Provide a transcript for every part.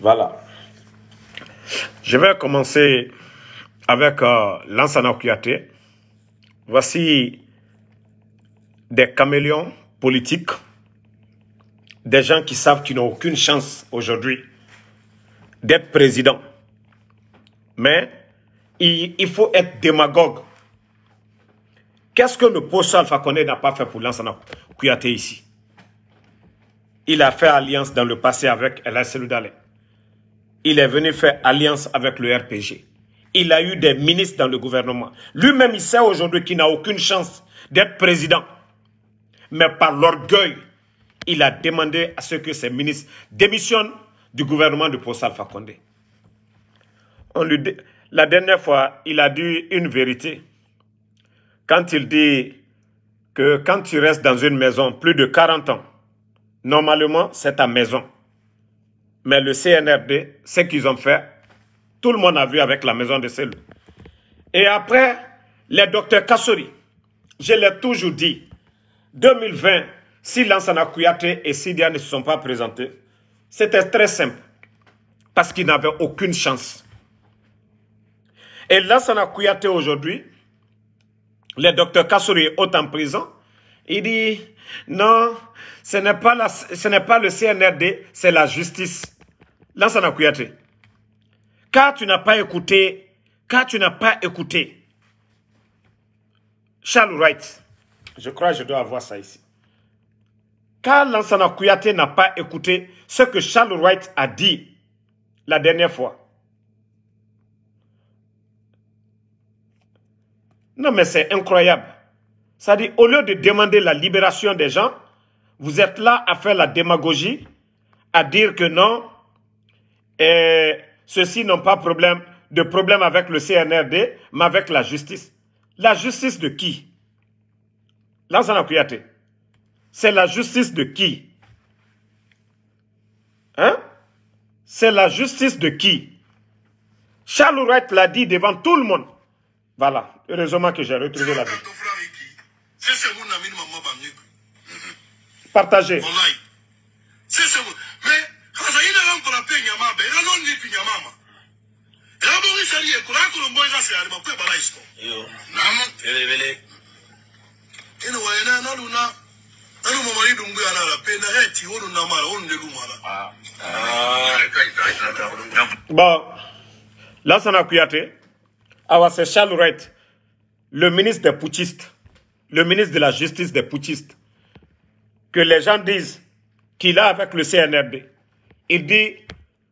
Voilà. Je vais commencer avec euh, Lansana Voici des caméléons politiques, des gens qui savent qu'ils n'ont aucune chance aujourd'hui d'être président. Mais il, faut être démagogue. Qu'est-ce que le poste Alpha Condé n'a pas fait pour Lansana Kouyaté ici Il a fait alliance dans le passé avec El Seloudalé il est venu faire alliance avec le RPG. Il a eu des ministres dans le gouvernement. Lui-même, il sait aujourd'hui qu'il n'a aucune chance d'être président. Mais par l'orgueil, il a demandé à ce que ses ministres démissionnent du gouvernement de Possal Fakonde. On la dernière fois, il a dit une vérité. Quand il dit que quand tu restes dans une maison plus de 40 ans, normalement, c'est ta maison. Mais le CNRD, ce qu'ils ont fait, tout le monde a vu avec la maison de cellules. Et après, les docteurs Kassori, je l'ai toujours dit, 2020, si Lansana Kouyate et Sidia ne se sont pas présentés, c'était très simple, parce qu'ils n'avaient aucune chance. Et Lansana Kouyate aujourd'hui, les docteurs Kassori est en prison, il dit, non, ce n'est pas, ce pas le CNRD, c'est la justice. Lassana Kouyaté, car tu n'as pas écouté, car tu n'as pas écouté Charles Wright, je crois que je dois avoir ça ici. Car Lansana Kouyaté n'a pas écouté ce que Charles Wright a dit la dernière fois. Non mais c'est incroyable. Ça dit, au lieu de demander la libération des gens, vous êtes là à faire la démagogie, à dire que non, et ceux-ci n'ont pas de problème avec le CNRD, mais avec la justice. La justice de qui plus C'est la justice de qui Hein C'est la justice de qui Charles Wright l'a dit devant tout le monde. Voilà. Heureusement que j'ai retrouvé la vie. Partagez. Bon, là, ça n'a c'est charles wright le ministre des le ministre de la justice des putschistes que les gens disent qu'il a avec le CNRD. Il dit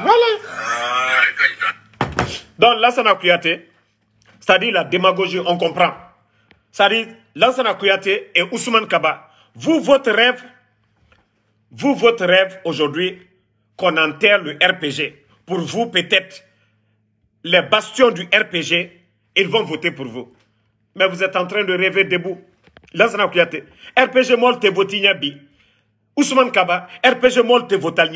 Voilà. Ah, c'est-à-dire la démagogie, on comprend. C'est-à-dire et Ousmane Kaba, vous, votre rêve, vous, votre rêve aujourd'hui, qu'on enterre le RPG. Pour vous, peut-être, les bastions du RPG, ils vont voter pour vous. Mais vous êtes en train de rêver debout. Lansana Kouyaté, RPG molte te Ousmane Kaba RPG molte votal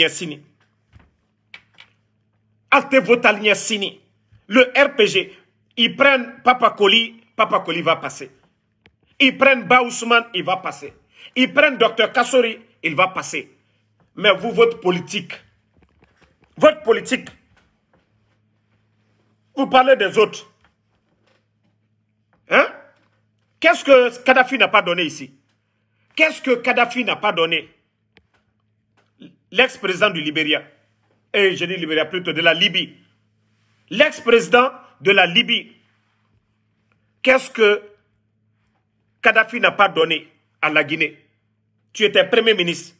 votal le RPG ils prennent Papa Koli Papa Koli va passer ils prennent Ba Ousmane il va passer ils prennent docteur Kassori il va passer mais vous votre politique votre politique vous parlez des autres hein qu'est-ce que Kadhafi n'a pas donné ici qu'est-ce que Kadhafi n'a pas donné l'ex-président du Libéria, et je dis Libéria plutôt de la Libye, l'ex-président de la Libye, qu'est-ce que Kadhafi n'a pas donné à la Guinée Tu étais premier ministre.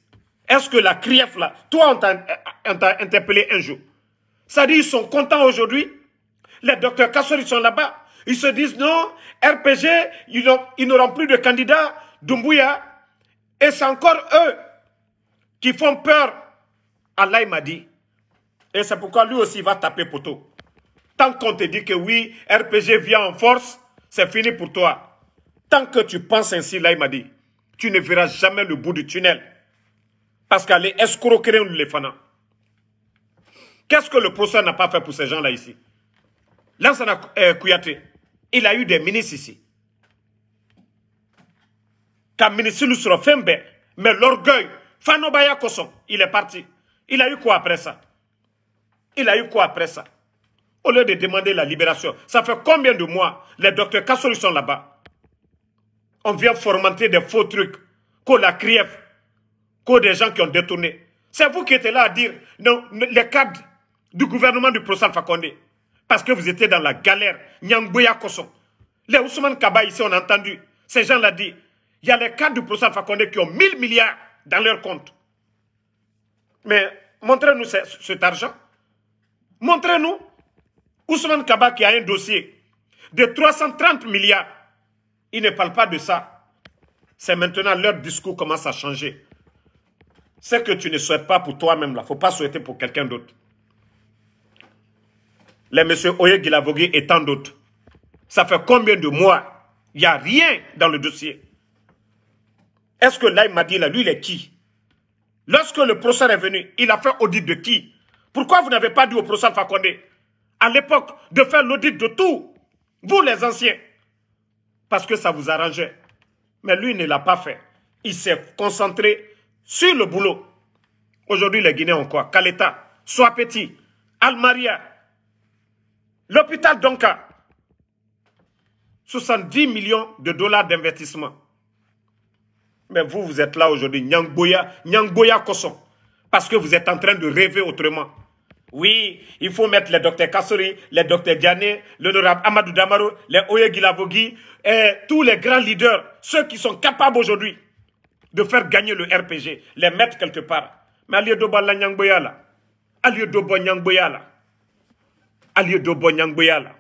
Est-ce que la CRIEF, là, toi, euh, on t'a interpellé un jour Ça dit, ils sont contents aujourd'hui. Les docteurs Kassori sont là-bas. Ils se disent, non, RPG, ils n'auront plus de candidats, Dumbuya. Et c'est encore eux qui font peur Allah m'a dit. Et c'est pourquoi lui aussi va taper poteau. Tant qu'on te dit que oui, RPG vient en force, c'est fini pour toi. Tant que tu penses ainsi, là, il m'a dit, tu ne verras jamais le bout du tunnel. Parce qu'elle est escroquerie ou pas. Qu'est-ce que le procès n'a pas fait pour ces gens-là ici n'a euh, Kouyaté, il a eu des ministres ici. Quand ministre nous sera mais l'orgueil, il est parti. Il a eu quoi après ça Il a eu quoi après ça Au lieu de demander la libération, ça fait combien de mois les docteurs Kassori sont là-bas On vient formenter des faux trucs, qu'on la crève. qu'on des gens qui ont détourné. C'est vous qui étiez là à dire, non, les cadres du gouvernement du professeur Fakonde, parce que vous étiez dans la galère, Nyangboya Kosso. Les Ousmane Kaba ici, on a entendu, ces gens l'ont dit, il y a les cadres du professeur Fakonde qui ont 1000 milliards dans leur compte. Mais montrez-nous cet argent. Montrez-nous Ousmane Kaba qui a un dossier de 330 milliards. Il ne parle pas de ça. C'est maintenant leur discours commence à changer. Ce que tu ne souhaites pas pour toi-même, il ne faut pas souhaiter pour quelqu'un d'autre. Les messieurs Oye Gilavogui et tant d'autres. Ça fait combien de mois Il n'y a rien dans le dossier. Est-ce que là, il m'a dit, là, lui, il est qui Lorsque le procès est venu, il a fait audit de qui Pourquoi vous n'avez pas dit au Alpha Fakonde, à l'époque, de faire l'audit de tout Vous les anciens. Parce que ça vous arrangeait. Mais lui ne l'a pas fait. Il s'est concentré sur le boulot. Aujourd'hui, les Guinéens ont quoi Caleta, Sois Petit, Almaria, l'hôpital Donka. 70 millions de dollars d'investissement. Mais vous, vous êtes là aujourd'hui, Nyangboya, Nyangboya Kosson, parce que vous êtes en train de rêver autrement. Oui, il faut mettre les docteurs Kassori, les docteurs Diané, l'honorable Amadou Damaro, les Oye et tous les grands leaders, ceux qui sont capables aujourd'hui de faire gagner le RPG, les mettre quelque part. Mais Alieu de la Nyangboya là, de bon Nyangboya là, de bon Nyangboya là.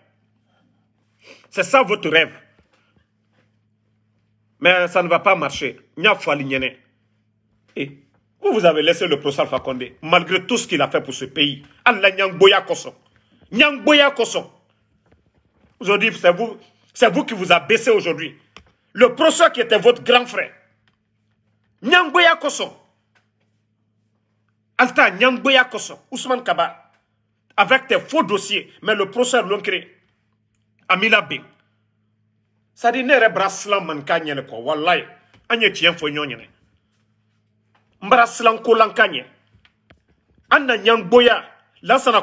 C'est ça votre rêve. Mais ça ne va pas marcher. Et eh, vous, vous avez laissé le professeur Fakonde, malgré tout ce qu'il a fait pour ce pays. Allah Nyangboya Koson. Nyangboya Koso. Aujourd'hui, c'est vous, c'est vous qui vous baissé aujourd'hui. Le professeur qui était votre grand frère. Nyangboya Koso. Alta Nyangboya Koso. Ousmane Kaba. Avec tes faux dossiers. Mais le professeur l'ont créé. Amila B. Ça dit n'est bara man maninka ɲɛ kɔ walayi an ye tiɲɛ ne. ɲɔgɔn ɲɛna n bara anna Nyangboya, là ça na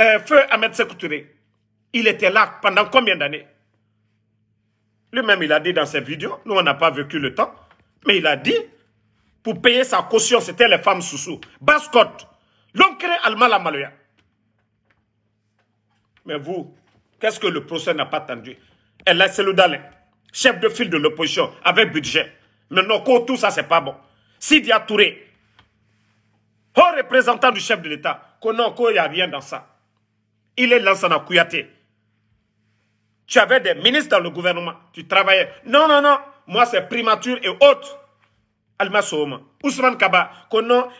euh, feu Ahmed Sekuturi il était là pendant combien d'années lui-même il a dit dans ses vidéos nous on n'a pas vécu le temps mais il a dit pour payer sa caution c'était les femmes sous-sous Bascotte l'oncré Alma Maloya mais vous Qu'est-ce que le procès n'a pas tendu elle le d'Alain, chef de file de l'opposition, avec budget. Mais non, tout ça, c'est pas bon. Sidi Touré, haut représentant du chef de l'État, Qu'on il n'y a rien dans ça. Il est lancé la Kouyaté. Tu avais des ministres dans le gouvernement, tu travaillais. Non, non, non, moi c'est primature et haute. Alma Ousmane Kaba,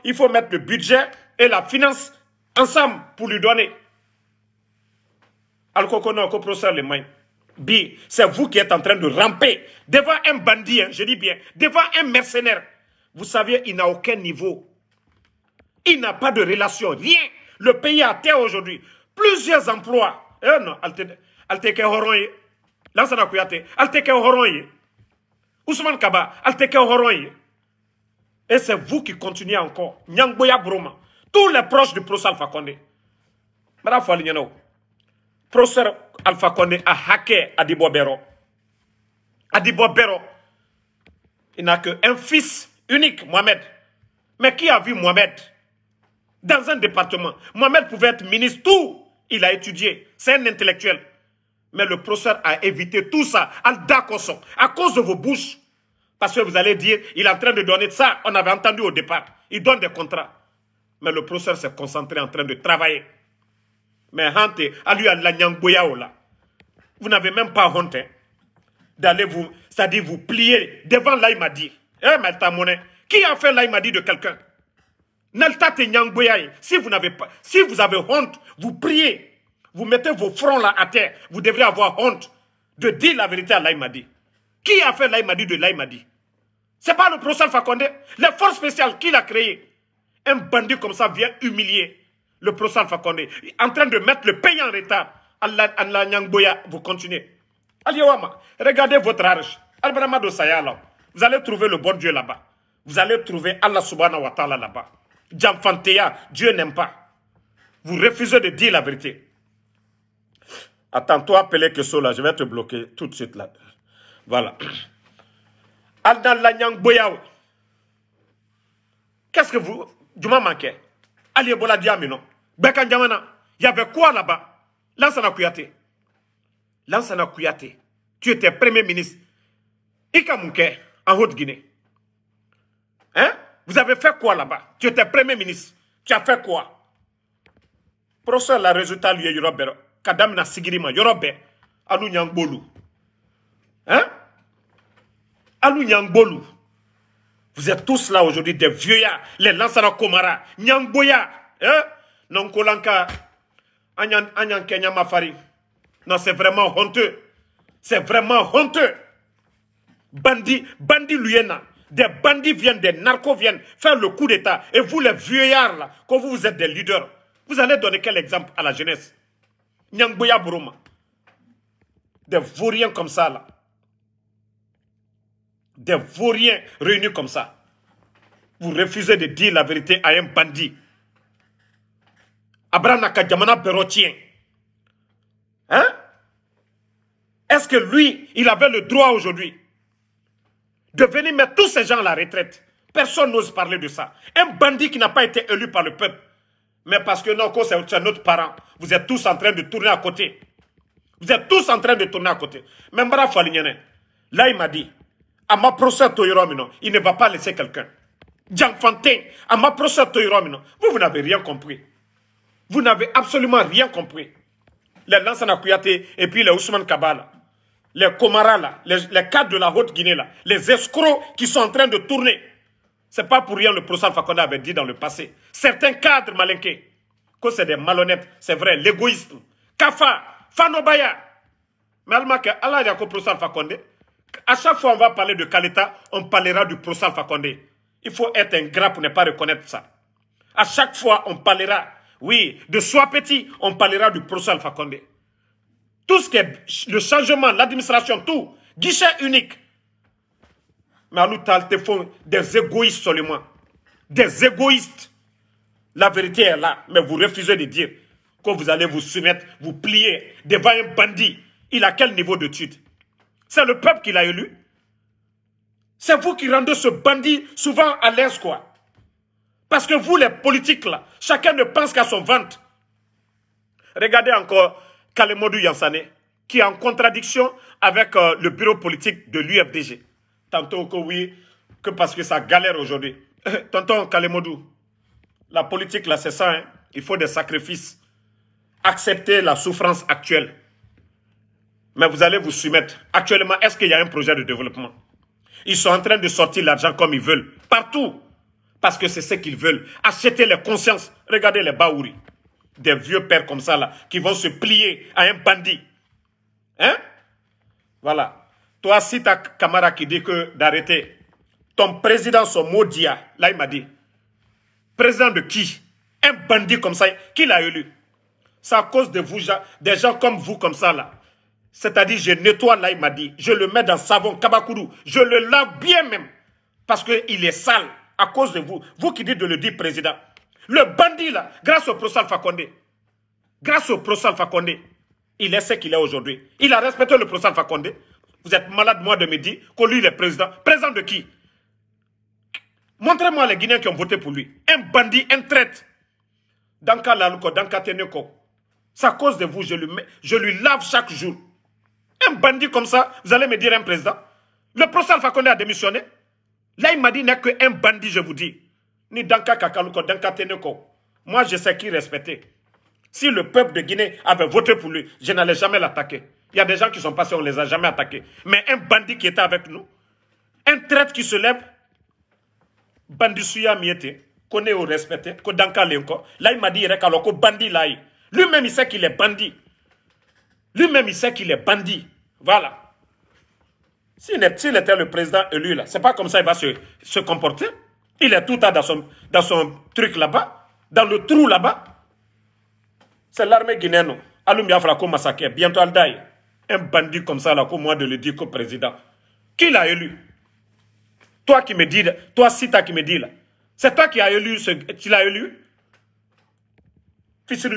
il faut mettre le budget et la finance ensemble pour lui donner. Alors qu'on a le mains. B, c'est vous qui êtes en train de ramper devant un bandit, hein, je dis bien, devant un mercenaire. Vous savez, il n'a aucun niveau. Il n'a pas de relation, rien. Le pays a terre aujourd'hui. Plusieurs emplois. Eh non, Alteke Horoye. Lansana Kouyate. Alteke Horoye. Ousmane Kaba. Alteke Horoye. Et c'est vous qui continuez encore. Nyangboya Broma. Tous les proches du Pro Sal Fakonde. Madame Fouali Professeur Alpha Kone a hacké Adi Bobero. Adi Bobero, il n'a qu'un fils unique, Mohamed. Mais qui a vu Mohamed dans un département Mohamed pouvait être ministre, tout. Il a étudié. C'est un intellectuel. Mais le professeur a évité tout ça à cause de vos bouches. Parce que vous allez dire, il est en train de donner ça. On avait entendu au départ. Il donne des contrats. Mais le professeur s'est concentré en train de travailler. Mais hante, lui à la Nyangboyaola. Vous n'avez même pas honte hein, d'aller vous, c'est-à-dire vous plier devant l'Aïmadi. Eh, Maltamone, qui a fait l'Aïmadi de quelqu'un Nalta te Si vous n'avez pas, si vous avez honte, vous priez. Vous mettez vos fronts là à terre. Vous devriez avoir honte de dire la vérité à l'Aïmadi. Qui a fait l'Aïmadi de l'Aïmadi Ce n'est pas le professeur Fakonde. Les forces spéciales qu'il a créé Un bandit comme ça vient humilier le professeur Alpha Condé, en train de mettre le pays en retard. Allah, Allah vous continuez. Aliwama, regardez votre arche. al Sayala. Vous allez trouver le bon Dieu là-bas. Vous allez trouver Allah subhanahu wa ta'ala là-bas. Djamfanteya, Dieu n'aime pas. Vous refusez de dire la vérité. Attends-toi, appelez que là, je vais te bloquer tout de suite là. Voilà. Nyang Qu'est-ce que vous. Du m'en manquez. Ali Ebola Diamino. Bekan il y avait quoi là-bas Lansana Kouyaté. Lansana Kouyaté, tu étais Premier ministre. Ika mouke, en Haute-Guinée. Hein Vous avez fait quoi là-bas Tu étais Premier ministre. Tu as fait quoi Professeur, le résultat lui est Kadam na Sigirima, Yorobé, Alou Nyangbolu. Hein Alou Nyangbolu. Vous êtes tous là aujourd'hui des vieux, les Lansana Komara, Nyangboya, hein Kenya Non, c'est vraiment honteux. C'est vraiment honteux. Bandits, bandi Luyena. Des bandits viennent, des narcos viennent faire le coup d'État. Et vous, les vieillards, là, quand vous, êtes des leaders, vous allez donner quel exemple à la jeunesse Nyangboya Buruma. Des vauriens comme ça, là. Des vauriens réunis comme ça. Vous refusez de dire la vérité à un bandit. Abraham hein est-ce que lui il avait le droit aujourd'hui de venir mettre tous ces gens à la retraite personne n'ose parler de ça un bandit qui n'a pas été élu par le peuple mais parce que non, c'est notre parent. Vous êtes tous en train de tourner à côté. Vous êtes tous en train de tourner à côté. Même là, il m'a dit, à ma procès il ne va pas laisser quelqu'un. à ma vous, vous n'avez rien compris. Vous n'avez absolument rien compris. Les Lansana Kouyaté et puis les Ousmane Kabala, les Komara les, cadres de la Haute-Guinée là, les escrocs qui sont en train de tourner. n'est pas pour rien le professeur Fakonda avait dit dans le passé. Certains cadres malinqués, que c'est des malhonnêtes, c'est vrai, l'égoïsme. Kafa, Fanobaya. Mais Allah yako a professeur Fakonde. À chaque fois on va parler de Kalita, on parlera du professeur Fakonde. Il faut être gras pour ne pas reconnaître ça. À chaque fois on parlera oui, de soi petit, on parlera du procès Alpha Condé. Tout ce qui est le changement, l'administration, tout, guichet unique. Mais à nous, te font des égoïstes seulement. Des égoïstes. La vérité est là, mais vous refusez de dire que vous allez vous soumettre, vous plier devant un bandit. Il a quel niveau d'étude C'est le peuple qui l'a élu. C'est vous qui rendez ce bandit souvent à l'aise, quoi. Parce que vous, les politiques, là, chacun ne pense qu'à son ventre. Regardez encore Kalemodou Yansane, qui est en contradiction avec euh, le bureau politique de l'UFDG. Tantôt que oui, que parce que ça galère aujourd'hui. Euh, Tantôt, Kalemodou, la politique, là, c'est ça. Hein. Il faut des sacrifices. Accepter la souffrance actuelle. Mais vous allez vous soumettre. Actuellement, est-ce qu'il y a un projet de développement Ils sont en train de sortir l'argent comme ils veulent. Partout. Parce que c'est ce qu'ils veulent. Acheter les consciences. Regardez les Baouri. Des vieux pères comme ça, là, qui vont se plier à un bandit. Hein? Voilà. Toi, si ta camarade qui dit que d'arrêter, ton président, son maudit, là, il m'a dit, président de qui Un bandit comme ça, qui l'a élu C'est à cause de vous, des gens comme vous, comme ça, là. C'est-à-dire, je nettoie, là, il m'a dit, je le mets dans le savon, kabakourou, je le lave bien même, parce qu'il est sale à cause de vous, vous qui dites de le dire président, le bandit là, grâce au professeur Alpha grâce au professeur Alpha il est ce qu'il est aujourd'hui. Il a respecté le professeur Alpha Vous êtes malade, moi, de me dire que lui, il est président. Président de qui Montrez-moi les Guinéens qui ont voté pour lui. Un bandit, un traître. dans Laluko, dans Teneko. C'est à cause de vous, je lui, je lui lave chaque jour. Un bandit comme ça, vous allez me dire un président. Le professeur Alpha a démissionné. Là, il m'a dit, n'y a qu'un bandit, je vous dis. Ni Danka Kakaluko, Danka Teneko. Moi, je sais qui respecter. Si le peuple de Guinée avait voté pour lui, je n'allais jamais l'attaquer. Il y a des gens qui sont passés, on ne les a jamais attaqués. Mais un bandit qui était avec nous, un traître qui se lève, bandit suya qu'on connaît au respecter, que Danka Là, il m'a dit, il est bandit Lui-même, il sait qu'il est bandit. Lui-même, il sait qu'il est bandit. Voilà. S'il était le président élu, là, c'est pas comme ça qu'il va se, comporter. Il est tout à dans son, dans son truc là-bas, dans le trou là-bas. C'est l'armée guinéenne. Alumia massacre, bientôt Aldaï. Un bandit comme ça, là, comme moi de le dire comme président. Qui l'a élu Toi qui me dis, toi Sita qui me dis là. C'est toi qui as élu ce. Tu l'as élu C'est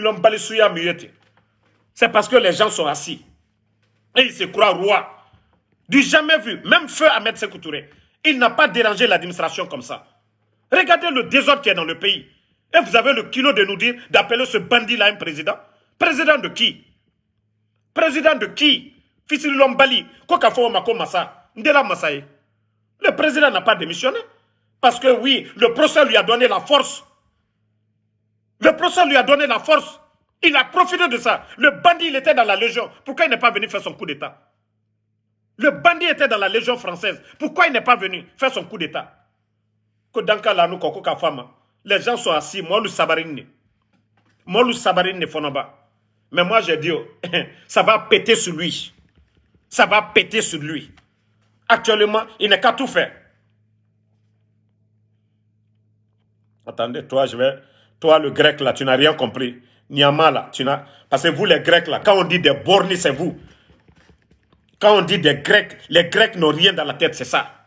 parce que les gens sont assis. Et ils se croient rois. Du jamais vu. Même feu à ses Sekoutouré. Il n'a pas dérangé l'administration comme ça. Regardez le désordre qui est dans le pays. Et vous avez le kilo de nous dire, d'appeler ce bandit-là un président. Président de qui Président de qui Fisil Lombali, Kokafo Mako Massa, Ndela Massaye. Le président n'a pas démissionné. Parce que oui, le procès lui a donné la force. Le procès lui a donné la force. Il a profité de ça. Le bandit, il était dans la Légion. Pourquoi il n'est pas venu faire son coup d'État le bandit était dans la Légion française. Pourquoi il n'est pas venu faire son coup d'État les gens sont assis, moi le sabarine. Moi le sabarine Mais moi j'ai dit, oh, ça va péter sur lui. Ça va péter sur lui. Actuellement, il n'est qu'à tout faire. Attendez, toi, je vais. Toi, le grec, là, tu n'as rien compris. Niama, là, tu n'as. Parce que vous, les grecs, là, quand on dit des bornes, c'est vous. Quand on dit des Grecs, les Grecs n'ont rien dans la tête, c'est ça.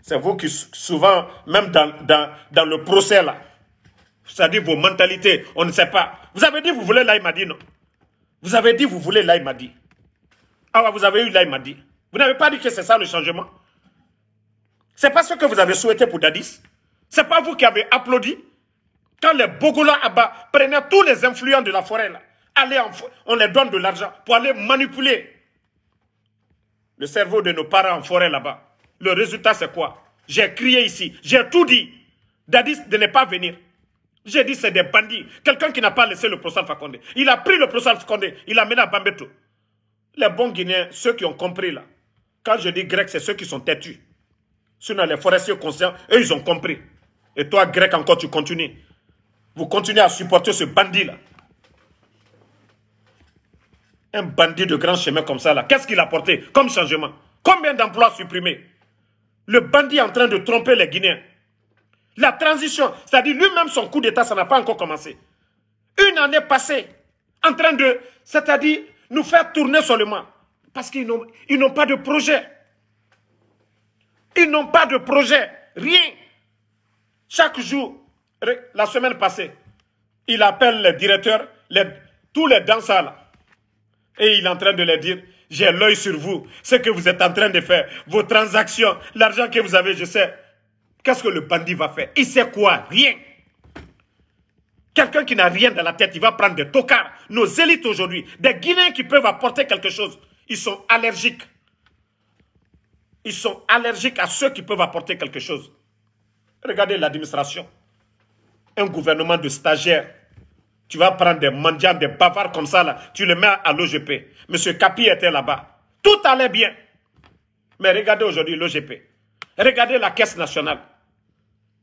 C'est vous qui, souvent, même dans, le procès là, c'est-à-dire vos mentalités, on ne sait pas. Vous avez dit vous voulez là, m'a dit non. Vous avez dit vous voulez là, il m'a dit. Ah vous avez eu là, Vous n'avez pas dit que c'est ça le changement. C'est pas ce que vous avez souhaité pour Dadis. C'est pas vous qui avez applaudi quand les à bas prenaient tous les influents de la forêt là. Allez on les donne de l'argent pour aller manipuler le cerveau de nos parents en forêt là-bas. Le résultat, c'est quoi J'ai crié ici. J'ai tout dit. Dadis de ne pas venir. J'ai dit c'est des bandits. Quelqu'un qui n'a pas laissé le professeur Fakonde. Il a pris le professeur Fakonde. Il l'a mené à Bambeto. Les bons Guinéens, ceux qui ont compris là. Quand je dis grec, c'est ceux qui sont têtus. Sinon, les forestiers conscients, eux, ils ont compris. Et toi, grec, encore, tu continues. Vous continuez à supporter ce bandit là. Un bandit de grand chemin comme ça, là, qu'est-ce qu'il a porté comme changement Combien d'emplois supprimés Le bandit est en train de tromper les Guinéens. La transition, c'est-à-dire lui-même son coup d'État, ça n'a pas encore commencé. Une année passée, en train de, c'est-à-dire nous faire tourner seulement. Parce qu'ils n'ont pas de projet. Ils n'ont pas de projet, rien. Chaque jour, la semaine passée, il appelle les directeurs, tous les danseurs et il est en train de leur dire, j'ai l'œil sur vous, ce que vous êtes en train de faire, vos transactions, l'argent que vous avez, je sais. Qu'est-ce que le bandit va faire Il sait quoi Rien. Quelqu'un qui n'a rien dans la tête, il va prendre des tocards. Nos élites aujourd'hui, des Guinéens qui peuvent apporter quelque chose, ils sont allergiques. Ils sont allergiques à ceux qui peuvent apporter quelque chose. Regardez l'administration. Un gouvernement de stagiaires tu vas prendre des mendiants, des bavards comme ça, là. Tu les mets à l'OGP. Monsieur Capi était là-bas. Tout allait bien. Mais regardez aujourd'hui l'OGP. Regardez la Caisse nationale.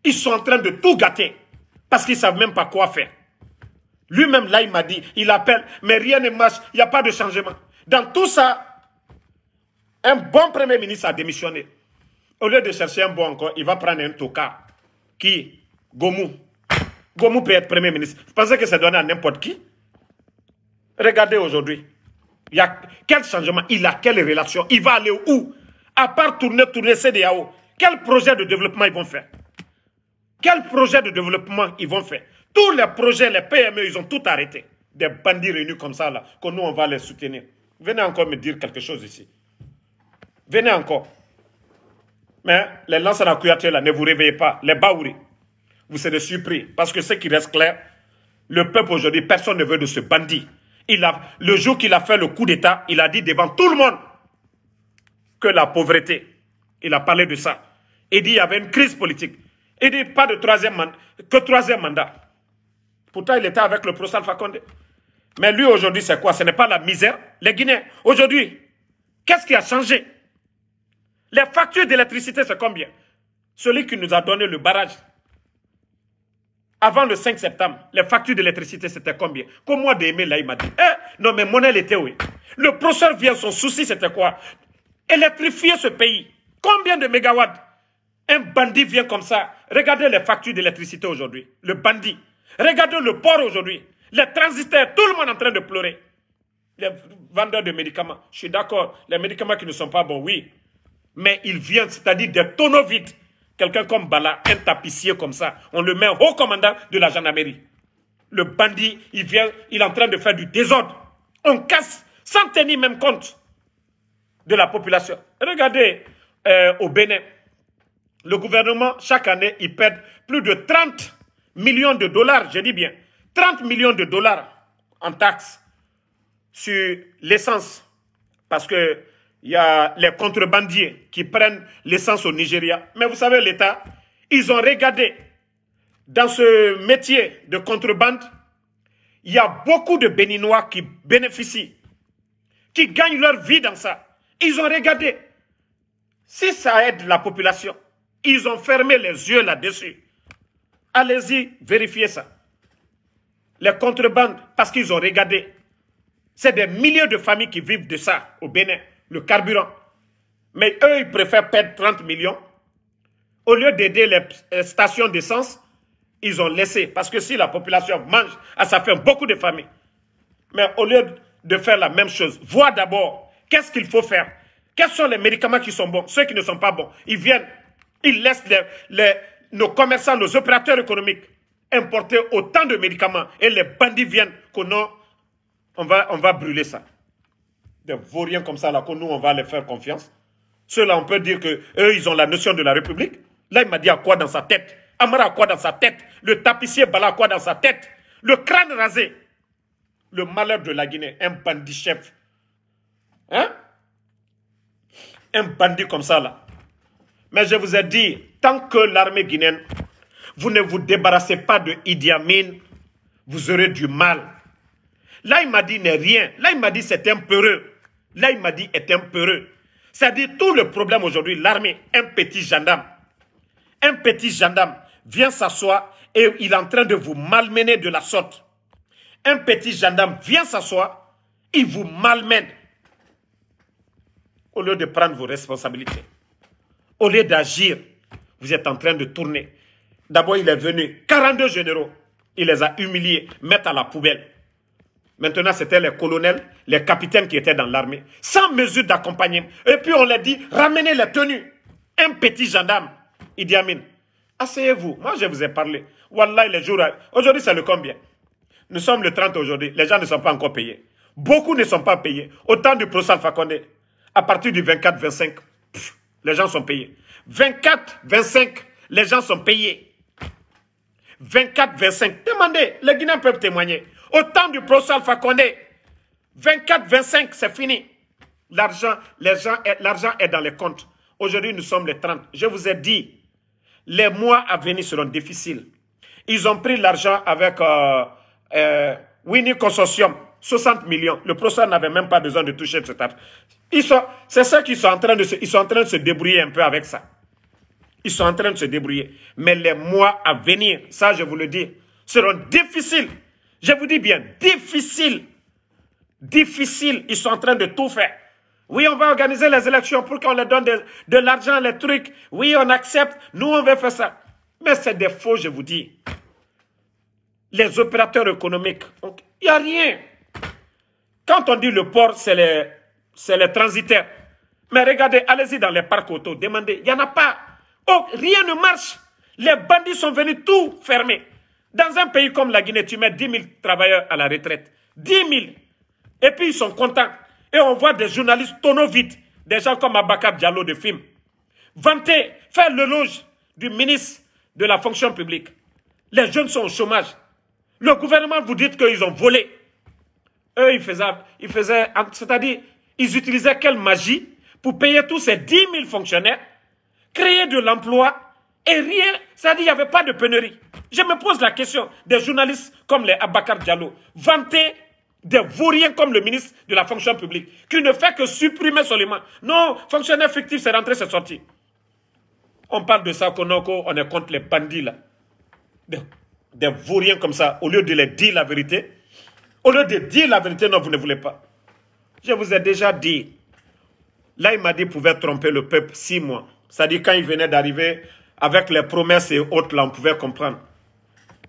Ils sont en train de tout gâter. Parce qu'ils ne savent même pas quoi faire. Lui-même, là, il m'a dit, il appelle, mais rien ne marche, il n'y a pas de changement. Dans tout ça, un bon premier ministre a démissionné. Au lieu de chercher un bon encore, il va prendre un tocard. Qui Gomu. Gomu peut être Premier ministre. Vous pensez que c'est donné à n'importe qui Regardez aujourd'hui. Il y a quel changement Il a quelle relation Il va aller où À part tourner, tourner CDAO, quel projet de développement ils vont faire Quel projet de développement ils vont faire Tous les projets, les PME, ils ont tout arrêté. Des bandits réunis comme ça, là, que nous, on va les soutenir. Venez encore me dire quelque chose ici. Venez encore. Mais les lanceurs à là, ne vous réveillez pas. Les baouris vous serez surpris. Parce que ce qui reste clair, le peuple aujourd'hui, personne ne veut de ce bandit. Il a, le jour qu'il a fait le coup d'État, il a dit devant tout le monde que la pauvreté, il a parlé de ça. Il dit qu'il y avait une crise politique. Il dit pas de troisième mandat, que troisième mandat. Pourtant, il était avec le professeur Fakonde. Mais lui, aujourd'hui, c'est quoi Ce n'est pas la misère. Les Guinéens, aujourd'hui, qu'est-ce qui a changé Les factures d'électricité, c'est combien Celui qui nous a donné le barrage avant le 5 septembre, les factures d'électricité, c'était combien Comme moi, de là, il m'a dit, hein? non, mais mon était oui. Le professeur vient, son souci, c'était quoi Électrifier ce pays. Combien de mégawatts Un bandit vient comme ça. Regardez les factures d'électricité aujourd'hui. Le bandit. Regardez le port aujourd'hui. Les transistors, tout le monde en train de pleurer. Les vendeurs de médicaments, je suis d'accord. Les médicaments qui ne sont pas bons, oui. Mais ils viennent, c'est-à-dire des tonneaux vides. Quelqu'un comme Bala, un tapissier comme ça, on le met au commandant de la gendarmerie. Le bandit, il vient, il est en train de faire du désordre. On casse sans tenir même compte de la population. Regardez euh, au Bénin, le gouvernement, chaque année, il perd plus de 30 millions de dollars, je dis bien, 30 millions de dollars en taxes sur l'essence. Parce que il y a les contrebandiers qui prennent l'essence au Nigeria. Mais vous savez, l'État, ils ont regardé dans ce métier de contrebande, il y a beaucoup de Béninois qui bénéficient, qui gagnent leur vie dans ça. Ils ont regardé. Si ça aide la population, ils ont fermé les yeux là-dessus. Allez-y, vérifiez ça. Les contrebandes, parce qu'ils ont regardé. C'est des milliers de familles qui vivent de ça au Bénin le carburant. Mais eux, ils préfèrent perdre 30 millions. Au lieu d'aider les euh, stations d'essence, ils ont laissé. Parce que si la population mange, ah, ça fait beaucoup de familles. Mais au lieu de faire la même chose, voir d'abord qu'est-ce qu'il faut faire. Quels sont les médicaments qui sont bons, ceux qui ne sont pas bons. Ils viennent, ils laissent nos commerçants, nos opérateurs économiques importer autant de médicaments. Et les bandits viennent qu'on on va, on va brûler ça des vauriens comme ça là, que nous, on va les faire confiance. Ceux-là, on peut dire que eux, ils ont la notion de la République. Là, il m'a dit à quoi dans sa tête Amara à quoi dans sa tête Le tapissier Bala à quoi dans sa tête Le crâne rasé Le malheur de la Guinée, un bandit chef. Hein Un bandit comme ça là. Mais je vous ai dit, tant que l'armée guinéenne, vous ne vous débarrassez pas de Idi Amin, vous aurez du mal. Là, il m'a dit, n'est rien. Là, il m'a dit, c'est un peureux. Là, il m'a dit, est peureux. C'est-à-dire, tout le problème aujourd'hui, l'armée, un petit gendarme, un petit gendarme vient s'asseoir et il est en train de vous malmener de la sorte. Un petit gendarme vient s'asseoir, il vous malmène. Au lieu de prendre vos responsabilités, au lieu d'agir, vous êtes en train de tourner. D'abord, il est venu, 42 généraux, il les a humiliés, mettre à la poubelle. Maintenant, c'était les colonels, les capitaines qui étaient dans l'armée, sans mesure d'accompagnement. Et puis on leur dit, ramenez les tenues. Un petit gendarme, Idi Amin, asseyez-vous. Moi, je vous ai parlé. Wallah, les jours... Aujourd'hui, c'est le combien Nous sommes le 30 aujourd'hui. Les gens ne sont pas encore payés. Beaucoup ne sont pas payés. Au temps du procès Alpha à partir du 24-25, les gens sont payés. 24-25, les gens sont payés. 24-25, demandez, les Guinéens peuvent témoigner. Au temps du professeur Alpha Condé, 24-25, c'est fini. L'argent, l'argent est dans les comptes. Aujourd'hui, nous sommes les 30. Je vous ai dit, les mois à venir seront difficiles. Ils ont pris l'argent avec euh, euh Winnie Consortium, 60 millions. Le professeur n'avait même pas besoin de toucher cette argent. c'est ça qu'ils sont en train de ils sont en train de se débrouiller un peu avec ça. Ils sont en train de se débrouiller. Mais les mois à venir, ça je vous le dis, seront difficiles. Je vous dis bien, difficile. Difficile. Ils sont en train de tout faire. Oui, on va organiser les élections pour qu'on leur donne de, l'argent, les trucs. Oui, on accepte. Nous, on veut faire ça. Mais c'est des faux, je vous dis. Les opérateurs économiques, il n'y a rien. Quand on dit le port, c'est les, les transitaires. Mais regardez, allez-y dans les parcs auto, demandez. Il n'y en a pas. Oh, rien ne marche. Les bandits sont venus tout fermer. Dans un pays comme la Guinée, tu mets 10 000 travailleurs à la retraite. 10 000. Et puis ils sont contents. Et on voit des journalistes tonneaux vides, des gens comme Abakab Diallo de film, vanter, faire l'éloge du ministre de la fonction publique. Les jeunes sont au chômage. Le gouvernement vous dites qu'ils ont volé. Eux, ils faisaient, ils faisaient c'est-à-dire, ils utilisaient quelle magie pour payer tous ces 10 000 fonctionnaires, créer de l'emploi et rien, ça dit il n'y avait pas de pénurie. Je me pose la question des journalistes comme les Abakar Diallo, vantés des vauriens comme le ministre de la fonction publique, qui ne fait que supprimer seulement. Non, fonctionnaire fictif, c'est rentré, c'est sorti. On parle de ça, on est contre les bandits là. Des, des vauriens comme ça, au lieu de les dire la vérité, au lieu de dire la vérité, non, vous ne voulez pas. Je vous ai déjà dit, là, il m'a dit qu'il pouvait tromper le peuple six mois. C'est-à-dire quand il venait d'arriver avec les promesses et autres, là, on pouvait comprendre.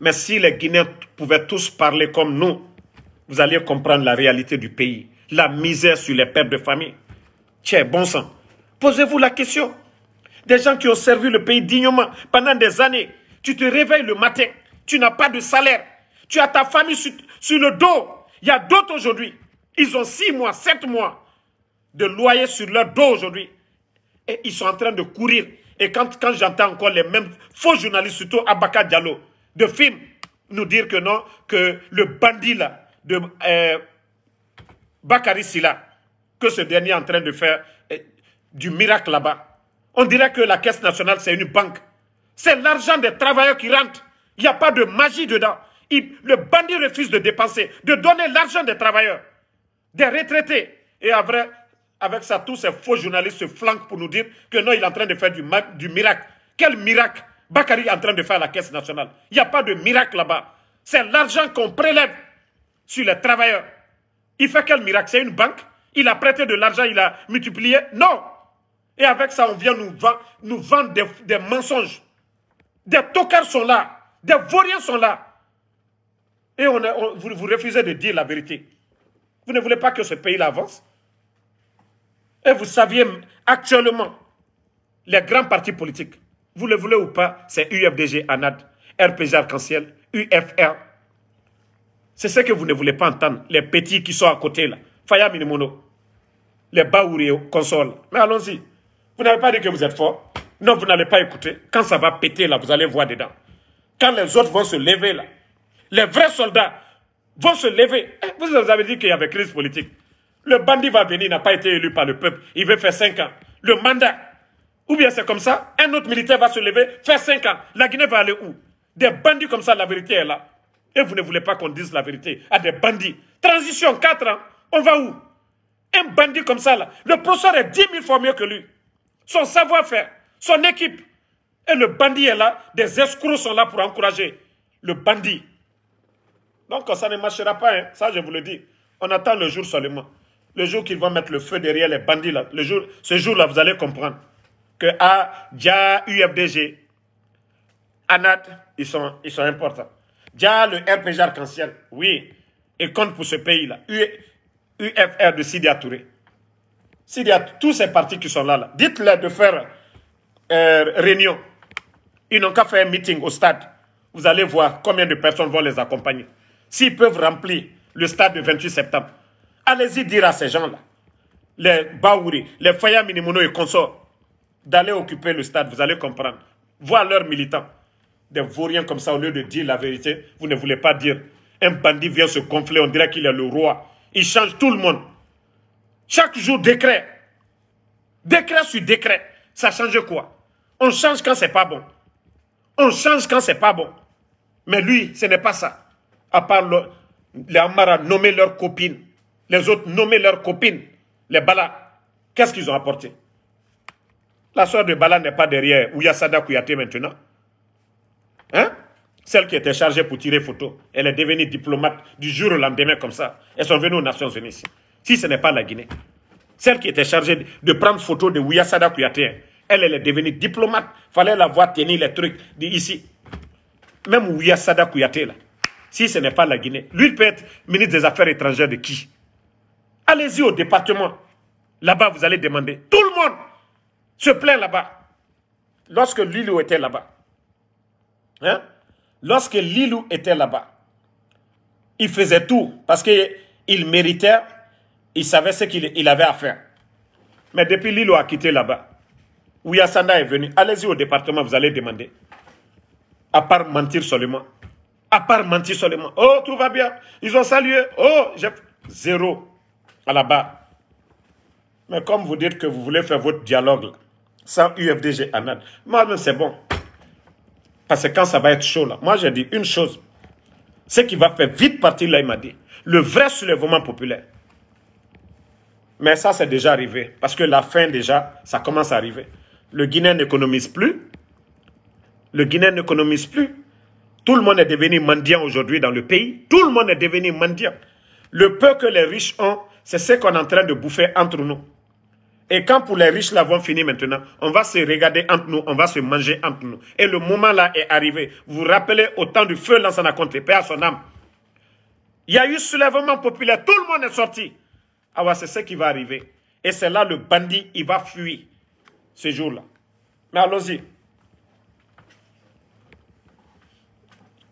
Mais si les Guinéens pouvaient tous parler comme nous, vous alliez comprendre la réalité du pays, la misère sur les pères de famille. Tiens, bon sang, posez-vous la question. Des gens qui ont servi le pays dignement pendant des années, tu te réveilles le matin, tu n'as pas de salaire, tu as ta famille sur, le dos. Il y a d'autres aujourd'hui, ils ont six mois, sept mois de loyer sur leur dos aujourd'hui. Et ils sont en train de courir et quand, j'entends encore les mêmes faux journalistes, surtout Abaka Diallo, de films, nous dire que non, que le bandit là, de euh, Silla, que ce dernier est en train de faire euh, du miracle là-bas. On dirait que la Caisse nationale, c'est une banque. C'est l'argent des travailleurs qui rentre. Il n'y a pas de magie dedans. le bandit refuse de dépenser, de donner l'argent des travailleurs, des retraités. Et après, avec ça, tous ces faux journalistes se flanquent pour nous dire que non, il est en train de faire du, du miracle. Quel miracle Bakary est en train de faire la Caisse nationale. Il n'y a pas de miracle là-bas. C'est l'argent qu'on prélève sur les travailleurs. Il fait quel miracle C'est une banque Il a prêté de l'argent, il a multiplié Non Et avec ça, on vient nous, vendre, nous des, mensonges. Des tocards sont là. Des vauriens sont là. Et on, vous, vous refusez de dire la vérité. Vous ne voulez pas que ce pays avance et vous saviez, actuellement, les grands partis politiques, vous le voulez ou pas, c'est UFDG, ANAD, RPG Arc-en-Ciel, UFR. C'est ce que vous ne voulez pas entendre, les petits qui sont à côté là. Faya Minimono, les Baouri console. Mais allons-y. Vous n'avez pas dit que vous êtes fort. Non, vous n'allez pas écouter. Quand ça va péter là, vous allez voir dedans. Quand les autres vont se lever là, les vrais soldats vont se lever. Eh, vous avez dit qu'il y avait crise politique. Le bandit va venir, il n'a pas été élu par le peuple. Il veut faire 5 ans. Le mandat. Ou bien c'est comme ça, un autre militaire va se lever, faire 5 ans. La Guinée va aller où Des bandits comme ça, la vérité est là. Et vous ne voulez pas qu'on dise la vérité à des bandits. Transition, 4 ans, on va où Un bandit comme ça, là. Le professeur est 10 000 fois mieux que lui. Son savoir-faire, son équipe. Et le bandit est là, des escrocs sont là pour encourager le bandit. Donc ça ne marchera pas, hein. ça je vous le dis. On attend le jour seulement. Le jour qu'ils vont mettre le feu derrière les bandits, le jour, ce jour-là, vous allez comprendre que à DIA, UFDG, ANAT, ils sont, ils sont importants. DIA, le RPG arc-en-ciel, oui, et compte pour ce pays-là. UFR de Sidi Touré. Sidi tous ces partis qui sont là, dites-leur de faire euh, réunion. Ils n'ont qu'à faire un meeting au stade. Vous allez voir combien de personnes vont les accompagner. S'ils peuvent remplir le stade du 28 septembre, Allez-y dire à ces gens-là, les Baouri, les Faya Minimono et consorts, d'aller occuper le stade, vous allez comprendre. Voir leurs militants, des vauriens comme ça, au lieu de dire la vérité, vous ne voulez pas dire. Un bandit vient se gonfler, on dirait qu'il est le roi. Il change tout le monde. Chaque jour, décret. Décret sur décret. Ça change quoi On change quand c'est pas bon. On change quand c'est pas bon. Mais lui, ce n'est pas ça. À part les Amara nommer leurs copines les autres nommaient leurs copines, les Bala. Qu'est-ce qu'ils ont apporté La soeur de Bala n'est pas derrière Ouyasada Kouyaté maintenant. Hein Celle qui était chargée pour tirer photo. Elle est devenue diplomate du jour au lendemain comme ça. Elles sont venues aux Nations Unies Si ce n'est pas la Guinée. Celle qui était chargée de prendre photo de Ouyasada Kouyaté, elle, elle est devenue diplomate. Fallait la voir tenir les trucs ici. Même Ouyasada Kouyaté, là. Si ce n'est pas la Guinée. Lui, il peut être ministre des Affaires étrangères de qui Allez-y au département. Là-bas, vous allez demander. Tout le monde se plaint là-bas. Lorsque Lilou était là-bas, hein? lorsque Lilou était là-bas, il faisait tout parce qu'il méritait, il savait ce qu'il avait à faire. Mais depuis Lilou a quitté là-bas, Yassanda est venu. Allez-y au département, vous allez demander. À part mentir seulement. À part mentir seulement. Oh, tout va bien. Ils ont salué. Oh, j'ai... Zéro à la barre. Mais comme vous dites que vous voulez faire votre dialogue sans UFDG Anad, moi-même c'est bon. Parce que quand ça va être chaud là, moi j'ai dit une chose. Ce qui va faire vite partir là, il m'a dit, le vrai soulèvement populaire. Mais ça, c'est déjà arrivé. Parce que la fin, déjà, ça commence à arriver. Le Guinée n'économise plus. Le Guinée n'économise plus. Tout le monde est devenu mendiant aujourd'hui dans le pays. Tout le monde est devenu mendiant. Le peu que les riches ont, c'est ce qu'on est en train de bouffer entre nous. Et quand pour les riches l'avons fini maintenant, on va se regarder entre nous, on va se manger entre nous. Et le moment là est arrivé. Vous vous rappelez au temps du feu, l'ancien contre paix à son âme. Il y a eu soulèvement populaire, tout le monde est sorti. Ah c'est ce qui va arriver. Et c'est là le bandit, il va fuir ce jour-là. Mais allons-y.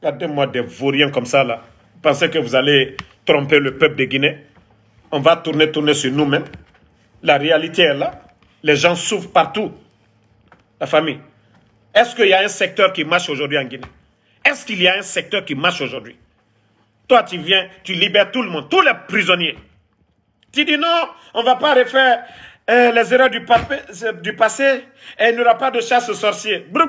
Regardez-moi des vauriens comme ça là. pensez que vous allez tromper le peuple de Guinée on va tourner, tourner sur nous-mêmes. La réalité est là. Les gens souffrent partout. La famille. Est-ce qu'il y a un secteur qui marche aujourd'hui en Guinée Est-ce qu'il y a un secteur qui marche aujourd'hui Toi, tu viens, tu libères tout le monde, tous les prisonniers. Tu dis non, on ne va pas refaire euh, les erreurs du, passé et il n'y aura pas de chasse aux sorciers. Brou,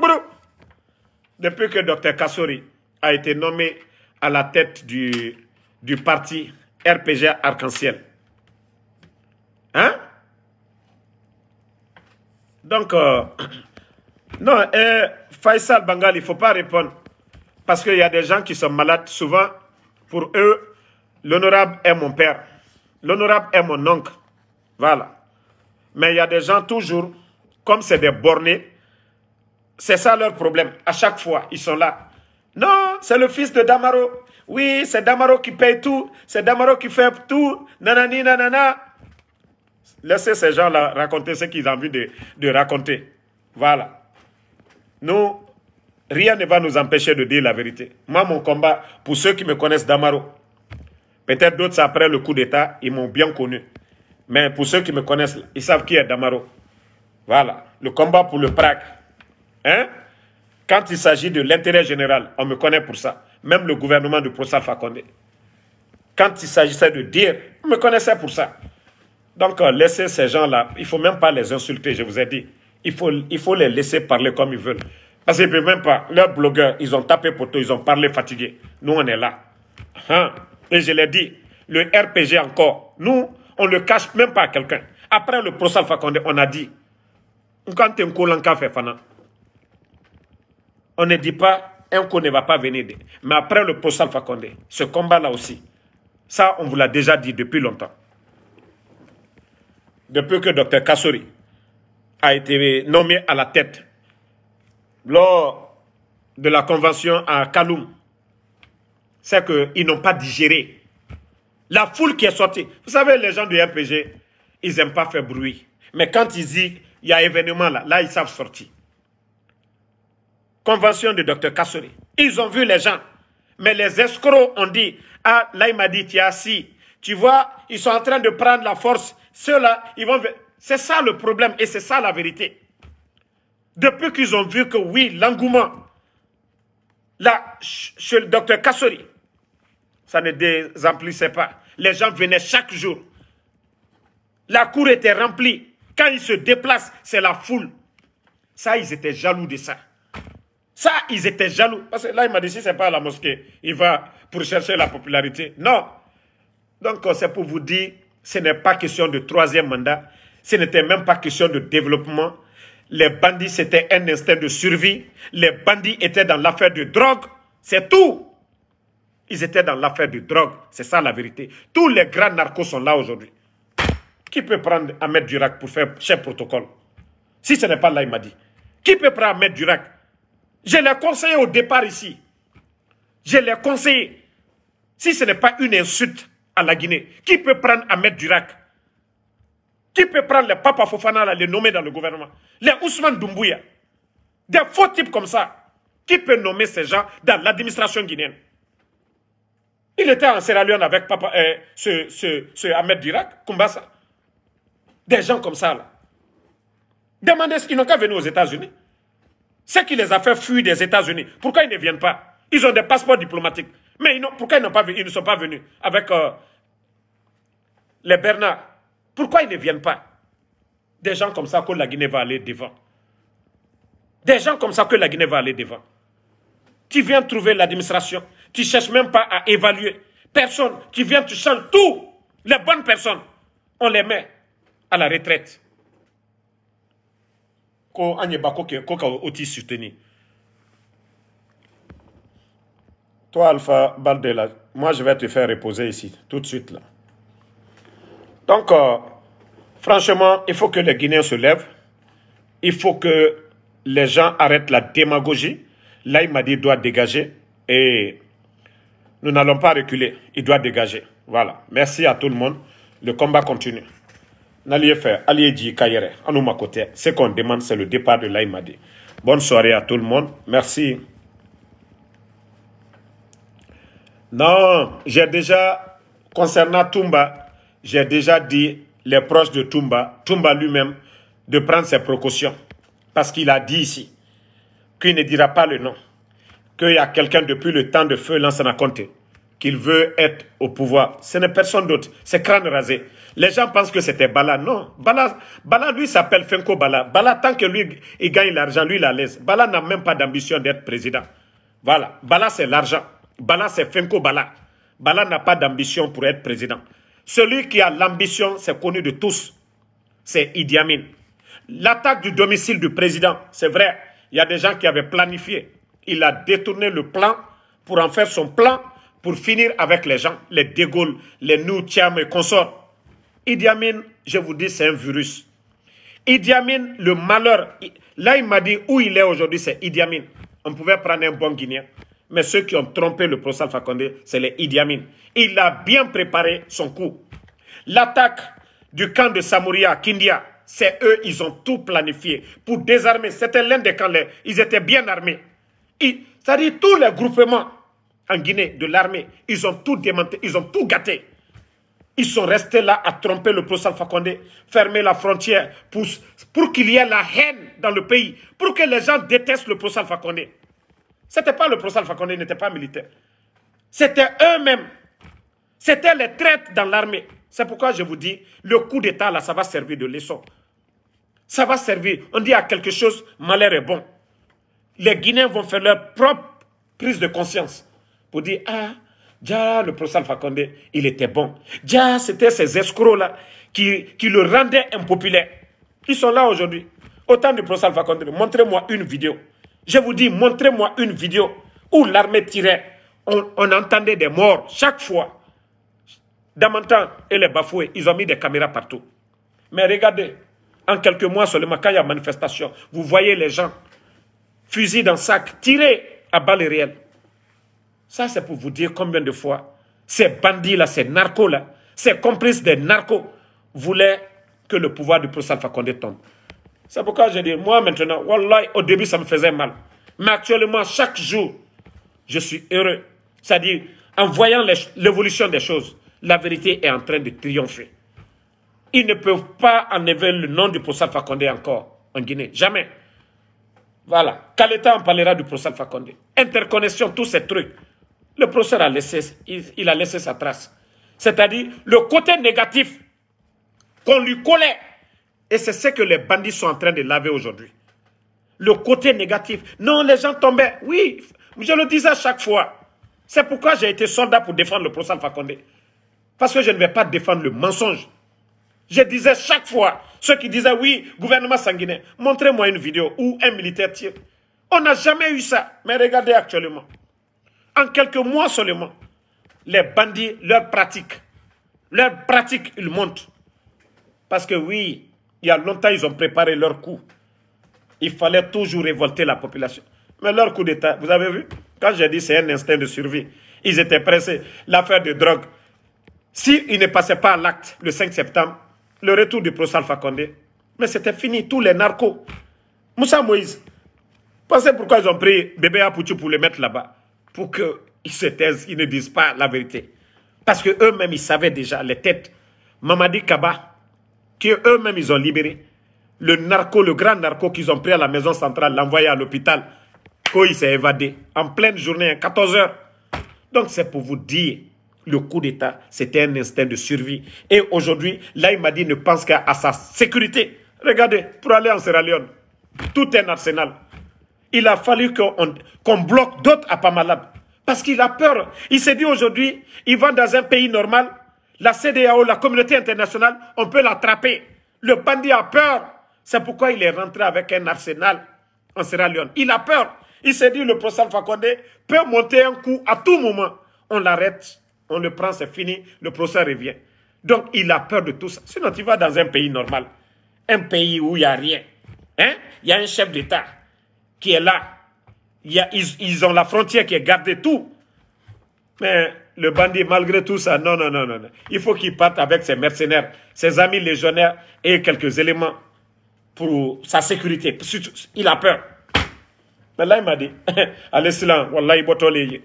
Depuis que Dr Kassori a été nommé à la tête du, du parti RPG Arc-en-Ciel, Hein? Donc, euh, non, Faisal Bangal, il ne faut pas répondre. Parce qu'il y a des gens qui sont malades. Souvent, pour eux, l'honorable est mon père. L'honorable est mon oncle. Voilà. Mais il y a des gens toujours, comme c'est des bornés, c'est ça leur problème. À chaque fois, ils sont là. Non, c'est le fils de Damaro. Oui, c'est Damaro qui paye tout. C'est Damaro qui fait tout. Nanani, nanana. Laissez ces gens-là raconter ce qu'ils ont envie de, raconter. Voilà. Nous, rien ne va nous empêcher de dire la vérité. Moi, mon combat, pour ceux qui me connaissent d'Amaro, peut-être d'autres après le coup d'État, ils m'ont bien connu. Mais pour ceux qui me connaissent, ils savent qui est Damaro. Voilà. Le combat pour le Prague. Hein? Quand il s'agit de l'intérêt général, on me connaît pour ça. Même le gouvernement de Prosa Fakonde. Quand il s'agissait de dire, on me connaissait pour ça. Donc, euh, laissez ces gens-là, il ne faut même pas les insulter, je vous ai dit. Il faut, les laisser parler comme ils veulent. Parce qu'ils ne peuvent même pas. Leurs blogueurs, ils ont tapé poteau, ils ont parlé fatigués. Nous, on est là. Hein? Et je l'ai dit, le RPG encore, nous, on ne le cache même pas à quelqu'un. Après le procès Alpha Condé, on a dit, quand un fait fana, on ne dit pas, un coup ne va pas venir. Mais après le procès Alpha Condé, ce combat-là aussi, ça, on vous l'a déjà dit depuis longtemps depuis que Dr Kassori a été nommé à la tête lors de la convention à Kaloum, c'est qu'ils n'ont pas digéré. La foule qui est sortie. Vous savez, les gens du RPG, ils n'aiment pas faire bruit. Mais quand ils disent il y a événement là, là, ils savent sortir. Convention de Dr Kassori. Ils ont vu les gens. Mais les escrocs ont dit, ah, là, il m'a dit, tu as Tu vois, ils sont en train de prendre la force ceux ils vont... C'est ça le problème et c'est ça la vérité. Depuis qu'ils ont vu que oui, l'engouement, là, chez le docteur Kassori, ça ne désemplissait pas. Les gens venaient chaque jour. La cour était remplie. Quand ils se déplacent, c'est la foule. Ça, ils étaient jaloux de ça. Ça, ils étaient jaloux. Parce que là, il m'a dit, si ce n'est pas à la mosquée, il va pour chercher la popularité. Non. Donc, euh, c'est pour vous dire ce n'est pas question de troisième mandat. Ce n'était même pas question de développement. Les bandits, c'était un instinct de survie. Les bandits étaient dans l'affaire de drogue. C'est tout. Ils étaient dans l'affaire de drogue. C'est ça la vérité. Tous les grands narcos sont là aujourd'hui. Qui peut prendre Ahmed Durac pour faire chef protocole Si ce n'est pas là, il m'a dit. Qui peut prendre Ahmed Durac Je l'ai conseillé au départ ici. Je l'ai conseillé. Si ce n'est pas une insulte, la Guinée Qui peut prendre Ahmed Durac Qui peut prendre le Papa Fofana, là, les nommer dans le gouvernement Les Ousmane Doumbouya Des faux types comme ça. Qui peut nommer ces gens dans l'administration guinéenne Il était en Sierra Leone avec papa, euh, ce, Ahmed Dirac, Kumbasa. Des gens comme ça, là. Demandez ce qu'ils n'ont qu'à venir aux États-Unis. Ce qui les a fait fuir des États-Unis. Pourquoi ils ne viennent pas ils ont des passeports diplomatiques. Mais ils pourquoi ils, pas, ils ne sont pas venus avec euh, les Bernard Pourquoi ils ne viennent pas Des gens comme ça que la Guinée va aller devant. Des gens comme ça que la Guinée va aller devant. Tu viens trouver l'administration. Tu ne cherches même pas à évaluer. Personne. Tu viens, tu changes tout. Les bonnes personnes, on les met à la retraite. Qu'on Toi, Alpha Baldela, moi, je vais te faire reposer ici, tout de suite. là. Donc, euh, franchement, il faut que les Guinéens se lèvent. Il faut que les gens arrêtent la démagogie. L'Aïmadi doit dégager. Et nous n'allons pas reculer. Il doit dégager. Voilà. Merci à tout le monde. Le combat continue. N'alliez faire, alliez dire Kayere, à nous, ma côté. Ce qu'on demande, c'est le départ de l'Aïmadi. Bonne soirée à tout le monde. Merci. Non, j'ai déjà, concernant Toumba, j'ai déjà dit les proches de Toumba, Toumba lui-même, de prendre ses précautions. Parce qu'il a dit ici qu'il ne dira pas le nom, qu'il y a quelqu'un depuis le temps de feu à Conté qu'il veut être au pouvoir. Ce n'est personne d'autre. C'est crâne rasé. Les gens pensent que c'était Bala. Non. Bala, lui, s'appelle Fenko Bala. Bala, tant que lui, il gagne l'argent, lui, il a l'aise. Bala n'a même pas d'ambition d'être président. Voilà. Bala, c'est l'argent. Bala, c'est Fenko Bala. Bala n'a pas d'ambition pour être président. Celui qui a l'ambition, c'est connu de tous. C'est Idi Amin. L'attaque du domicile du président, c'est vrai, il y a des gens qui avaient planifié. Il a détourné le plan pour en faire son plan pour finir avec les gens, les dégouls, les nous et consorts. Idi Amin, je vous dis, c'est un virus. Idi Amin, le malheur, là il m'a dit où il est aujourd'hui, c'est Idi Amin. On pouvait prendre un bon Guinéen. Mais ceux qui ont trompé le procès Alpha Condé, c'est les Idi Il a bien préparé son coup. L'attaque du camp de Samouria, Kindia, c'est eux, ils ont tout planifié pour désarmer. C'était l'un des camps, ils étaient bien armés. C'est-à-dire tous les groupements en Guinée de l'armée, ils ont tout démantelé, ils ont tout gâté. Ils sont restés là à tromper le procès Alpha Condé, fermer la frontière pour, qu'il y ait la haine dans le pays, pour que les gens détestent le procès Alpha Condé. C'était pas le professeur Alpha Condé, n'était pas militaire. C'était eux-mêmes. C'était les traîtres dans l'armée. C'est pourquoi je vous dis, le coup d'État, là, ça va servir de leçon. Ça va servir. On dit à quelque chose, malheur est bon. Les Guinéens vont faire leur propre prise de conscience pour dire, ah, déjà le professeur Alpha il était bon. Déjà, c'était ces escrocs-là qui, le rendaient impopulaire. Ils sont là aujourd'hui. Autant du professeur Alpha montrez-moi une vidéo. Je vous dis, montrez-moi une vidéo où l'armée tirait. On, entendait des morts chaque fois. Damantan et les bafoués, ils ont mis des caméras partout. Mais regardez, en quelques mois seulement, quand il y a manifestation, vous voyez les gens, fusils dans sac, tirés à balles réelles. Ça, c'est pour vous dire combien de fois ces bandits-là, ces narcos-là, ces complices des narcos voulaient que le pouvoir du professeur Fakonde tombe. C'est pourquoi je dis, moi maintenant, au début, ça me faisait mal. Mais actuellement, chaque jour, je suis heureux. C'est-à-dire, en voyant l'évolution des choses, la vérité est en train de triompher. Ils ne peuvent pas enlever le nom du professeur Fakonde encore en Guinée. Jamais. Voilà. Qu'à l'État, on parlera du professeur Fakonde. Interconnexion, tous ces trucs. Le professeur a laissé, a laissé sa trace. C'est-à-dire, le côté négatif qu'on lui collait et c'est ce que les bandits sont en train de laver aujourd'hui. Le côté négatif. Non, les gens tombaient. Oui, je le disais à chaque fois. C'est pourquoi j'ai été soldat pour défendre le professeur Fakonde. Parce que je ne vais pas défendre le mensonge. Je disais chaque fois, ceux qui disaient oui, gouvernement sanguiné. montrez-moi une vidéo où un militaire tire. On n'a jamais eu ça. Mais regardez actuellement. En quelques mois seulement, les bandits, leur pratique. Leur pratique, ils montent. Parce que oui, il y a longtemps, ils ont préparé leur coup. Il fallait toujours révolter la population. Mais leur coup d'État, vous avez vu Quand j'ai dit c'est un instinct de survie, ils étaient pressés. L'affaire de drogue, s'ils ne passaient pas à l'acte le 5 septembre, le retour du procès Alpha Condé, mais c'était fini, tous les narcos. Moussa Moïse, pensez pourquoi ils ont pris bébé Apoutou pour le mettre là-bas Pour qu'ils se taisent, qu'ils ne disent pas la vérité. Parce eux mêmes ils savaient déjà, les têtes. Mamadi Kaba, qu'eux-mêmes ils ont libéré. Le narco, le grand narco qu'ils ont pris à la maison centrale, l'envoyé à l'hôpital. Il s'est évadé en pleine journée, à 14 heures. Donc c'est pour vous dire, le coup d'État, c'était un instinct de survie. Et aujourd'hui, là, il m'a dit ne pense qu'à sa sécurité. Regardez, pour aller en Sierra Leone, tout est un arsenal. Il a fallu qu'on bloque d'autres à Pamalab. Parce qu'il a peur. Il s'est dit aujourd'hui, il va dans un pays normal, la CDAO, la communauté internationale, on peut l'attraper. Le bandit a peur. C'est pourquoi il est rentré avec un arsenal en Sierra Leone. Il a peur. Il s'est dit, le professeur Fakonde peut monter un coup à tout moment. On l'arrête, on le prend, c'est fini, le procès revient. Donc, il a peur de tout ça. Sinon, tu vas dans un pays normal, un pays où il n'y a rien. Hein? Il y a un chef d'État qui est là. Il a, ils, ils, ont la frontière qui est gardée, tout. Mais le bandit, malgré tout ça, non, non, non, non. Il faut qu'il parte avec ses mercenaires, ses amis légionnaires et quelques éléments pour sa sécurité. Il a peur. Mais là, il m'a dit, allez, silan, wallahi, botolé.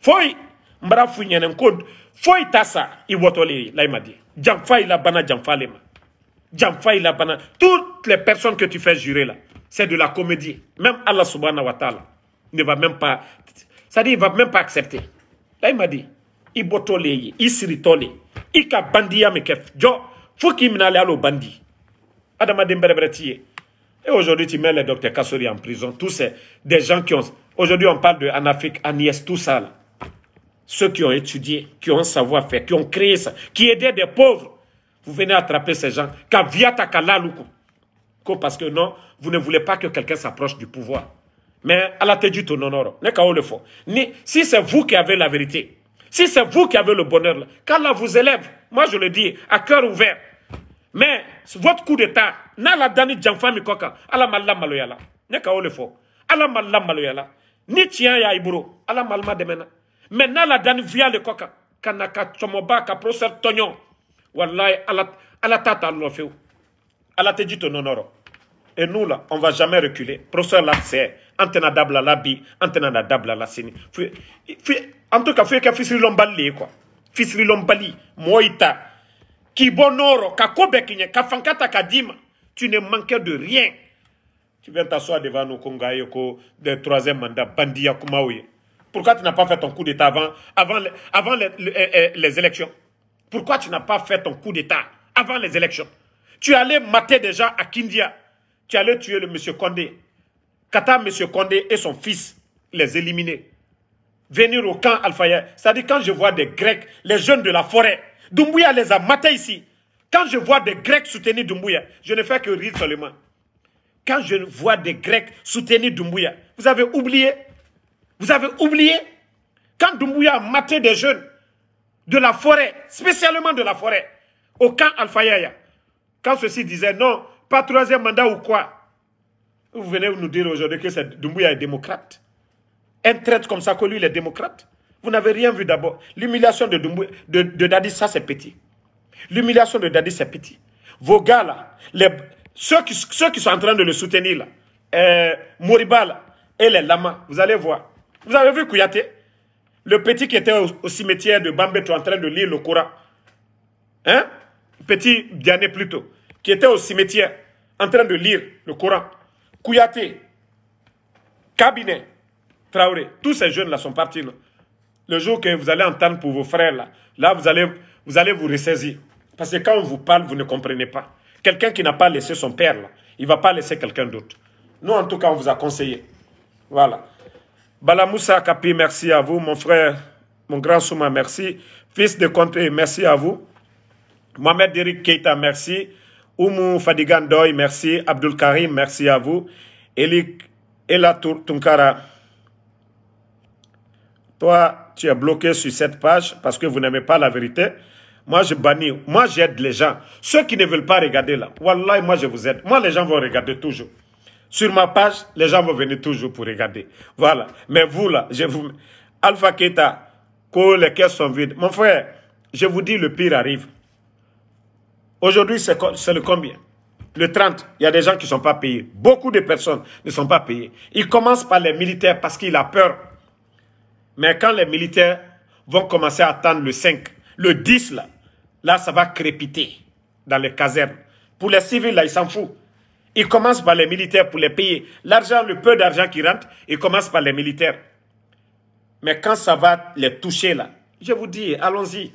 Foy, mbra founyen, code, foy tassa, il botolé. Là, il m'a dit, il a bana, jamfa, lema. la il bana. Toutes les personnes que tu fais jurer là, c'est de la comédie. Même Allah subhanahu wa ta'ala ne va même pas, ça dit, il va même pas accepter. Là, il m'a dit, i botole, Ika bandiya al'o bandi Adama et aujourd'hui tu mets le docteur Kassori en prison tous ces des gens qui ont aujourd'hui on parle de en Afrique Agnès tout ça ceux qui ont étudié qui ont savoir faire qui ont créé ça qui aidaient des pauvres vous venez attraper ces gens kaviata kalaluku parce que non vous ne voulez pas que quelqu'un s'approche du pouvoir mais à la tête du tout non non ne si c'est vous qui avez la vérité si c'est vous qui avez le bonheur, qu'Allah vous élève, moi je le dis, à cœur ouvert. Mais votre coup d'état, n'a la dani janfami koka, ala malla maloyala. Ne ka le fo. Ala malla maloyala. Ni tien ya iburo, ala malma demena. Mais n'a la dani via le koka, kana ka chomoba ka proser tonyon. Wallahi ala ala tata lo feu. Ala te dit ton honor. Et nous là, on va jamais reculer. Professeur là antena na dabla la bi na dabla la sini en tout cas il faut que le lombali kuwa lombali mɔɔ y'i ta k'i kadima ka tu ne manquais de rien tu viens t'asseoir devant nos ko de troisième mandat bandiya pourquoi tu n'as pas fait ton coup d'état avant avant eh, eh, les, élections pourquoi tu n'as pas fait ton coup d'état avant les élections tu allais mater déjà à Kindia tu allais tuer le monsieur Condé Kata, M. Condé et son fils, les éliminer. Venir au camp faya C'est-à-dire quand je vois des Grecs, les jeunes de la forêt, Dumbuya les a matés ici. Quand je vois des Grecs soutenir Dumbuya, je ne fais que rire seulement. Quand je vois des Grecs soutenir Dumbuya, vous avez oublié. Vous avez oublié. Quand Dumbuya a maté des jeunes de la forêt, spécialement de la forêt, au camp Alphaïa, quand ceux-ci disaient non, pas troisième mandat ou quoi, vous venez nous dire aujourd'hui que Dumbuya est démocrate. Un traître comme ça, que lui, il est démocrate. Vous n'avez rien vu d'abord. L'humiliation de, de, Dadi, ça c'est petit. L'humiliation de Dadi, c'est petit. Vos gars là, ceux, qui, sont en train de le soutenir là, euh, Moriba et les lamas, vous allez voir. Vous avez vu Kouyaté Le petit qui était au, cimetière de Bambeto en train de lire le Coran. Hein Petit Diané plutôt, qui était au cimetière en train de lire le Coran. Kouyaté, Cabinet, Traoré, tous ces jeunes-là sont partis. Le jour que vous allez entendre pour vos frères, là, là vous, allez, vous ressaisir. Parce que quand on vous parle, vous ne comprenez pas. Quelqu'un qui n'a pas laissé son père, il ne va pas laisser quelqu'un d'autre. Nous, en tout cas, on vous a conseillé. Voilà. Balamoussa Kapi, merci à vous. Mon frère, mon grand Souma, merci. Fils de Conté, merci à vous. Mohamed Eric Keita, merci. Oumou Fadigan merci. Abdul Karim, merci à vous. Elik Ela Tunkara, toi, tu es bloqué sur cette page parce que vous n'aimez pas la vérité. Moi, je bannis. Moi, j'aide les gens. Ceux qui ne veulent pas regarder là, Wallah, moi, je vous aide. Moi, les gens vont regarder toujours. Sur ma page, les gens vont venir toujours pour regarder. Voilà. Mais vous là, je vous... Alpha Keta, que les caisses sont vides. Mon frère, je vous dis, le pire arrive. Aujourd'hui, c'est le combien Le 30. Il y a des gens qui ne sont pas payés. Beaucoup de personnes ne sont pas payées. Ils commencent par les militaires parce qu'ils a peur. Mais quand les militaires vont commencer à attendre le 5, le 10, là, là, ça va crépiter dans les casernes. Pour les civils, là, ils s'en foutent. Ils commencent par les militaires pour les payer. L'argent, le peu d'argent qui rentre, ils commencent par les militaires. Mais quand ça va les toucher, là, je vous dis, allons-y.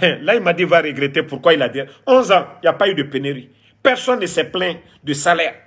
Là, il m'a dit, va regretter pourquoi il a dit 11 ans, il n'y a pas eu de pénurie. Personne ne s'est plaint de salaire.